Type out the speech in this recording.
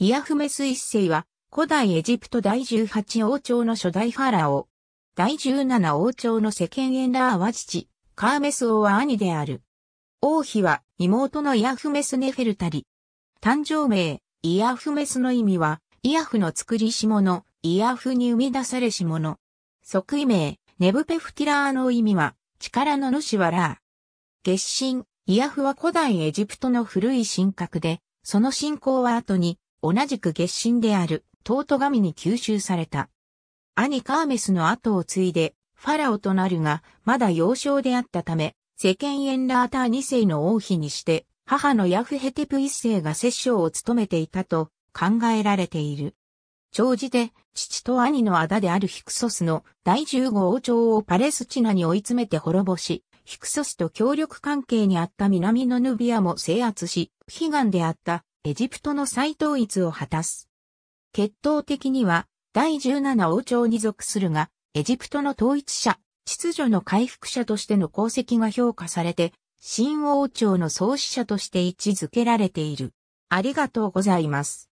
イアフメス一世は、古代エジプト第十八王朝の初代ファラオ。第十七王朝の世間エンラーは父、カーメス王は兄である。王妃は妹のイアフメスネフェルタリ。誕生名、イアフメスの意味は、イアフの作りし者、イアフに生み出されし者。即位名、ネブペフティラーの意味は、力の主はラー。月神、イアフは古代エジプトの古い神格で、その信仰は後に同じく月神である、トート神に吸収された。兄カーメスの後を継いで、ファラオとなるが、まだ幼少であったため、世間エンラーター2世の王妃にして、母のヤフヘテプ一世が摂政を務めていたと考えられている。長寿で、父と兄の仇であるヒクソスの第十五王朝をパレスチナに追い詰めて滅ぼし、ヒクソスと協力関係にあった南のヌビアも制圧し、悲願であったエジプトの再統一を果たす。血統的には第17王朝に属するが、エジプトの統一者、秩序の回復者としての功績が評価されて、新王朝の創始者として位置づけられている。ありがとうございます。